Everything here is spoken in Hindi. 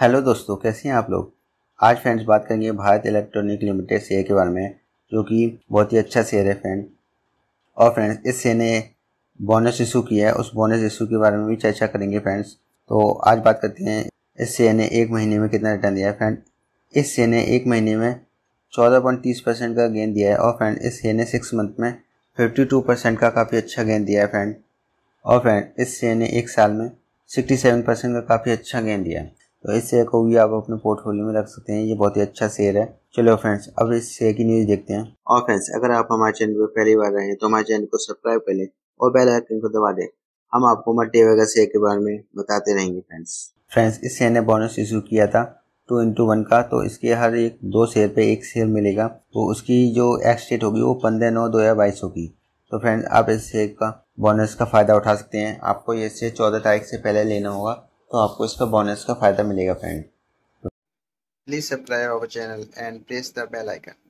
हेलो दोस्तों कैसे हैं आप लोग आज फ्रेंड्स बात करेंगे भारत इलेक्ट्रॉनिक लिमिटेड शेयर के बारे में जो कि बहुत ही अच्छा शेयर है फ्रेंड और फ्रेंड्स इस शेयर ने बोनस इशू किया है उस बोनस इशू के बारे में भी चर्चा करेंगे फ्रेंड्स तो आज बात करते हैं इस शेयर ने एक महीने में कितना रिटर्न दिया है फ्रेंड इस शेयर ने एक महीने में चौदह पॉइंट तीस परसेंट का गेंद दिया है और फ्रेंड इस शेयर ने सिक्स मंथ में फिफ्टी टू परसेंट का काफ़ी अच्छा गेंद दिया है फ्रेंड और फ्रेंड इस शेयर ने एक साल में सिक्सटी सेवन परसेंट का काफ़ी अच्छा गेंद दिया है तो इस शेयर को भी आप अपने पोर्टफोलियो में रख सकते हैं ये बहुत ही अच्छा शेयर है चलो फ्रेंड्स अब इस शेयर की न्यूज देखते हैं और फ्रेंड्स अगर आप हमारे चैनल पर पहली बार रहे तो हमारे चैनल को सब्सक्राइब कर लें और बेल आइकन को दबा दें हम आपको मट्टी वगैरह शेयर के बारे में बताते रहेंगे फ्रेंड्स फ्रेंड्स इस शेयर ने बोनस इशू किया था टू इंटू वन का तो इसके हर एक दो शेयर पे एक शेयर मिलेगा तो उसकी जो एक्स डेट होगी वो पंद्रह नौ दो हज़ार बाईस होगी तो फ्रेंड्स आप इस शेयर का बोनस का फ़ायदा उठा सकते हैं आपको ये शेयर चौदह तारीख से पहले लेना होगा तो आपको इसका बोनस का फ़ायदा मिलेगा friend please subscribe our channel and press the bell icon